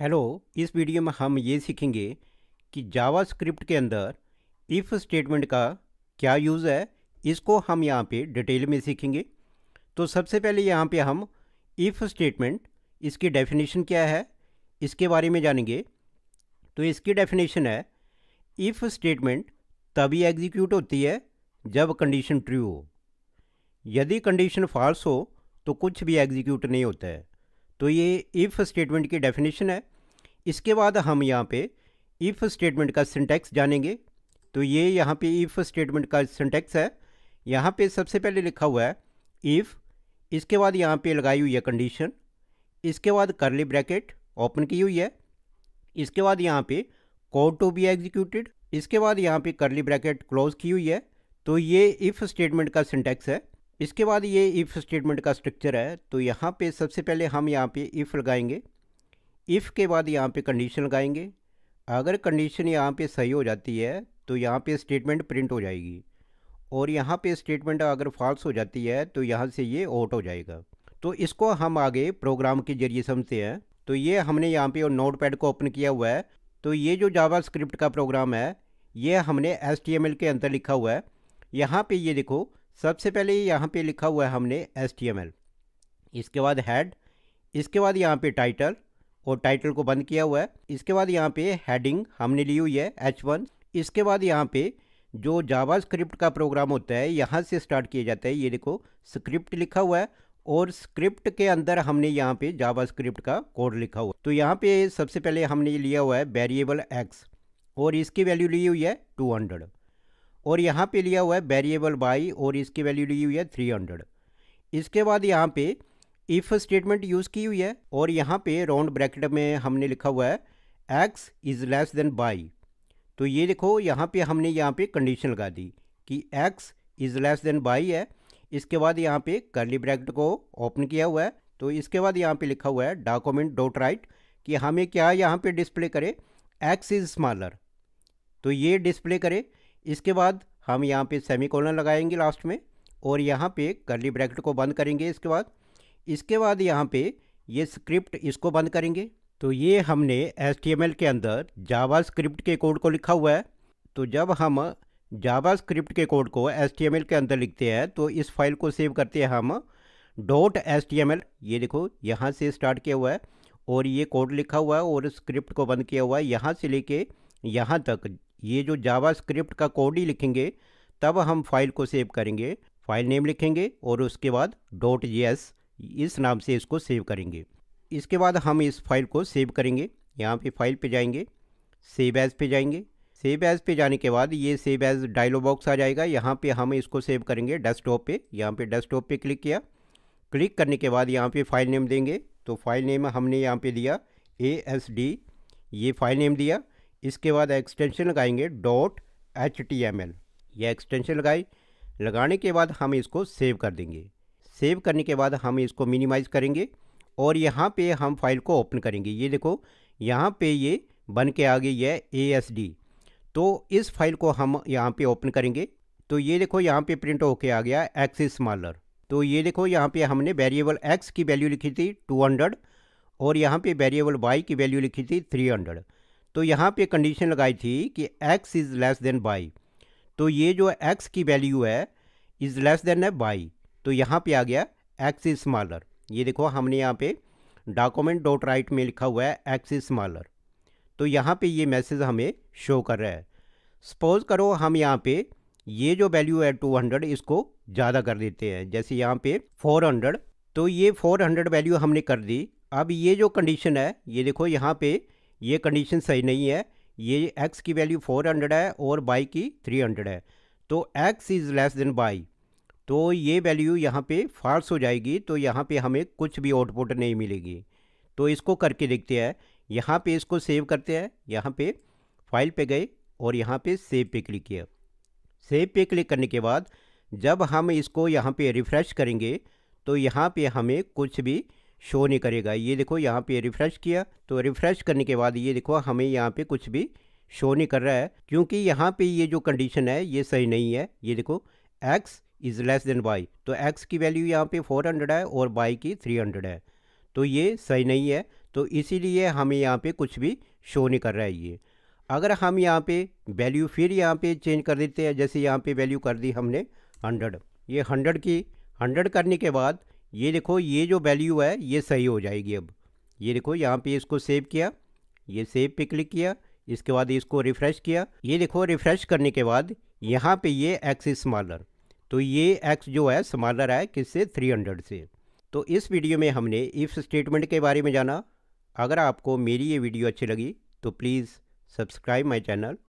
hello इस video में हम ये सीखेंगे कि जावास्क्रिप्ट के अंदर इफ़ स्टेटमेंट का क्या यूज़ है इसको हम यहाँ पे डिटेल में सीखेंगे तो सबसे पहले यहाँ पे हम इफ़ स्टेटमेंट इसकी डेफिनेशन क्या है इसके बारे में जानेंगे तो इसकी डेफिनेशन है इफ़ स्टेटमेंट तभी एग्जीक्यूट होती है जब कंडीशन ट्रू हो यदि कंडीशन फॉल्स हो तो कुछ भी एग्जीक्यूट नहीं होता है तो ये इफ़ स्टेटमेंट की डेफिनेशन है इसके बाद हम यहाँ पे इफ़ स्टेटमेंट का सिंटैक्स जानेंगे तो ये यहाँ पे इफ़ स्टेटमेंट का सिंटैक्स है यहाँ पे सबसे पहले लिखा हुआ है इफ़ इसके बाद यहाँ पे लगाई हुई है कंडीशन इसके बाद करली ब्रैकेट ओपन की हुई है इसके बाद यहाँ पे कोड टू बी एग्जीक्यूटेड इसके बाद यहाँ पे करली ब्रैकेट क्लोज की हुई है तो ये इफ़ स्टेटमेंट का सिंटैक्स है इसके बाद ये इफ़ स्टेटमेंट का स्ट्रक्चर है तो यहाँ पे सबसे पहले हम यहाँ पे इफ़ लगाएंगे इफ़ के बाद यहाँ पे कंडीशन लगाएंगे अगर कंडीशन यहाँ पे सही हो जाती है तो यहाँ पे स्टेटमेंट प्रिंट हो जाएगी और यहाँ पे स्टेटमेंट अगर फॉल्स हो जाती है तो यहाँ से ये आउट हो जाएगा तो इसको हम आगे प्रोग्राम के जरिए समझते हैं तो ये हमने यहाँ पर नोट पैड को ओपन किया हुआ है तो ये जो जावा स्क्रिप्ट का प्रोग्राम है ये हमने एस के अंदर लिखा हुआ है यहाँ पर ये देखो सबसे पहले यहाँ पे लिखा हुआ है हमने एस इसके बाद हैड इसके बाद यहाँ पे टाइटल और टाइटल को बंद किया हुआ है इसके बाद यहाँ पे हेडिंग हमने ली हुई है एच वन इसके बाद यहाँ पे जो जावा स्क्रिप्ट का प्रोग्राम होता है यहाँ से स्टार्ट किया जाता है ये देखो स्क्रिप्ट लिखा हुआ है और स्क्रिप्ट के अंदर हमने यहाँ पे जावा स्क्रिप्ट का कोड लिखा हुआ है तो यहाँ पे सबसे पहले हमने लिया हुआ है वेरिएबल एक्स और इसकी वैल्यू ली हुई है टू हंड्रेड और यहाँ पे लिया हुआ है वेरिएबल बाई और इसकी वैल्यू ली हुई है थ्री हंड्रेड इसके बाद यहाँ पे इफ़ स्टेटमेंट यूज़ की हुई है और यहाँ पे राउंड ब्रैकेट में हमने लिखा हुआ है X is less than by तो ये देखो यहाँ पे हमने यहाँ पे कंडीशन लगा दी कि X is less than Y है इसके बाद यहाँ पे करली ब्रैकेट को ओपन किया हुआ है तो इसके बाद यहाँ पे लिखा हुआ है डॉक्यूमेंट डॉट राइट कि हमें क्या यहाँ पे डिस्प्ले करे एक्स इज़ स्मॉलर तो ये डिस्प्ले करे इसके बाद हम यहाँ पे सेमी कॉलन लगाएंगे लास्ट में और यहाँ पे कर्ली ब्रैकेट को बंद करेंगे इसके बाद इसके बाद यहाँ पे ये स्क्रिप्ट इसको बंद करेंगे तो ये हमने एस के अंदर जावा स्क्रिप्ट के कोड को लिखा हुआ है तो जब हम जावा स्क्रिप्ट के कोड को एस के अंदर लिखते हैं तो इस फाइल को सेव करते हैं हम डॉट एस ये देखो यहाँ से स्टार्ट किया हुआ है और ये कोड लिखा हुआ है और स्क्रिप्ट को बंद किया हुआ है यहाँ से लेके यहाँ तक ये जो जावा स्क्रिप्ट का कोड ही लिखेंगे तब हम फाइल को सेव करेंगे फाइल नेम लिखेंगे और उसके बाद डॉट जी इस नाम से इसको सेव करेंगे इसके बाद हम इस फाइल को सेव करेंगे यहाँ पे फाइल पे जाएंगे सेव एज़ पे जाएंगे सेव एज़ पे जाने के बाद ये सेव एज़ डायलॉग बॉक्स आ जाएगा यहाँ पे हम इसको सेव करेंगे डेस्कटॉप पे यहाँ पे डेस्कटॉप पे क्लिक किया क्लिक करने के बाद यहाँ पे फाइल नेम देंगे तो फाइल नेम हमने यहाँ पे दिया ए एस डी ये फाइल नेम दिया इसके बाद एक्सटेंशन लगाएंगे dot H T M L यह एक्सटेंशन लगाई लगाने के बाद हम इसको सेव कर देंगे सेव करने के बाद हम इसको मिनिमाइज़ करेंगे और यहाँ पे हम फाइल को ओपन करेंगे ये देखो यहाँ पे ये बन के आ गई है ए एस डी तो इस फाइल को हम यहाँ पे ओपन करेंगे तो ये देखो यहाँ पे प्रिंट होके आ गया एक्स स्मॉलर तो ये देखो यहाँ पे हमने वेरिएबल एक्स की वैल्यू लिखी थी 200 और यहाँ पे वेरिएबल वाई की वैल्यू लिखी थी 300 तो यहाँ पे कंडीशन लगाई थी कि x is less than by तो ये जो x की वैल्यू है इज़ लेस देन है बाई तो यहाँ पे आ गया x इज़ स्मॉलर ये देखो हमने यहाँ पे डॉक्यूमेंट डॉट राइट में लिखा हुआ है एक्स इज़ स्मॉलर तो यहाँ पे ये मैसेज हमें शो कर रहा है सपोज़ करो हम यहाँ पे ये जो वैल्यू है टू हंड्रेड इसको ज़्यादा कर देते हैं जैसे यहाँ पे फोर हंड्रेड तो ये फोर हंड्रेड वैल्यू हमने कर दी अब ये जो कंडीशन है ये देखो यहाँ पे ये कंडीशन सही नहीं है ये एक्स की वैल्यू फोर हंड्रेड है और बाई की थ्री हंड्रेड है तो x is less than by तो ये वैल्यू यहाँ पे फॉल्स हो जाएगी तो यहाँ पे हमें कुछ भी आउटपुट नहीं मिलेगी तो इसको करके देखते हैं यहाँ पे इसको सेव करते हैं यहाँ पे फाइल पे गए और यहाँ पे सेव पे क्लिक किया सेव पे क्लिक करने के बाद जब हम इसको यहाँ पर रिफ़्रेश करेंगे तो यहाँ पर हमें कुछ भी शो नहीं करेगा ये देखो यहाँ पे रिफ़्रेश किया तो रिफ़्रेश करने के बाद ये देखो हमें यहाँ पे कुछ भी शो नहीं कर रहा है क्योंकि यहाँ पे ये जो कंडीशन है ये सही नहीं है ये देखो x is less than y तो एक्स की वैल्यू यहाँ पे 400 है और वाई की 300 है तो ये सही नहीं है तो इसीलिए हमें यहाँ पे कुछ भी शो नहीं कर रहा है ये अगर हम यहाँ पर वैल्यू फिर यहाँ पर चेंज कर देते हैं जैसे यहाँ पर वैल्यू कर दी हमने हंड्रेड ये हंड्रेड की हंड्रेड करने के बाद ये देखो ये जो वैल्यू है ये सही हो जाएगी अब ये देखो यहाँ पे इसको सेव किया ये सेव पे क्लिक किया इसके बाद इसको रिफ़्रेश किया ये देखो रिफ़्रेश करने के बाद यहाँ पे ये एक्स स्मॉलर तो ये एक्स जो है स्मॉलर है किससे 300 से तो इस वीडियो में हमने इफ़ स्टेटमेंट के बारे में जाना अगर आपको मेरी ये वीडियो अच्छी लगी तो प्लीज़ सब्सक्राइब माई चैनल